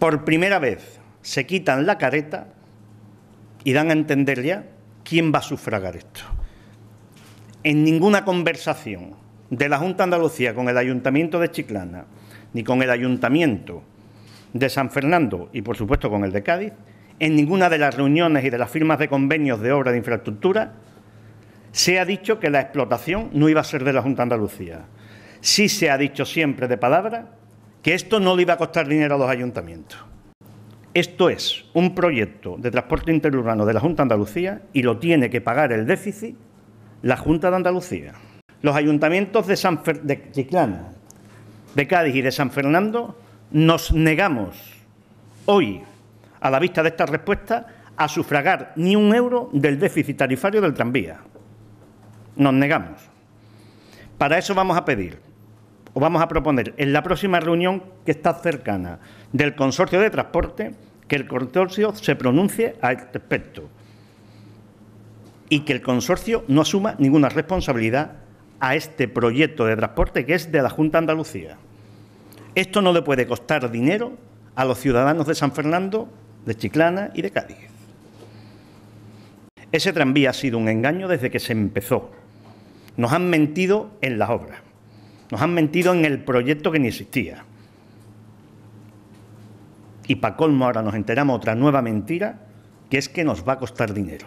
por primera vez se quitan la careta y dan a entender ya quién va a sufragar esto. En ninguna conversación de la Junta Andalucía con el Ayuntamiento de Chiclana, ni con el Ayuntamiento de San Fernando y, por supuesto, con el de Cádiz, en ninguna de las reuniones y de las firmas de convenios de obra de infraestructura se ha dicho que la explotación no iba a ser de la Junta Andalucía. Sí se ha dicho siempre de palabra que esto no le iba a costar dinero a los ayuntamientos. Esto es un proyecto de transporte interurbano de la Junta de Andalucía y lo tiene que pagar el déficit la Junta de Andalucía. Los ayuntamientos de, San de Chiclana, de Cádiz y de San Fernando nos negamos hoy, a la vista de esta respuesta, a sufragar ni un euro del déficit tarifario del tranvía. Nos negamos. Para eso vamos a pedir vamos a proponer en la próxima reunión que está cercana del consorcio de transporte que el consorcio se pronuncie a este respecto y que el consorcio no asuma ninguna responsabilidad a este proyecto de transporte que es de la Junta de Andalucía. Esto no le puede costar dinero a los ciudadanos de San Fernando, de Chiclana y de Cádiz. Ese tranvía ha sido un engaño desde que se empezó. Nos han mentido en las obras. Nos han mentido en el proyecto que ni existía. Y para colmo ahora nos enteramos otra nueva mentira, que es que nos va a costar dinero.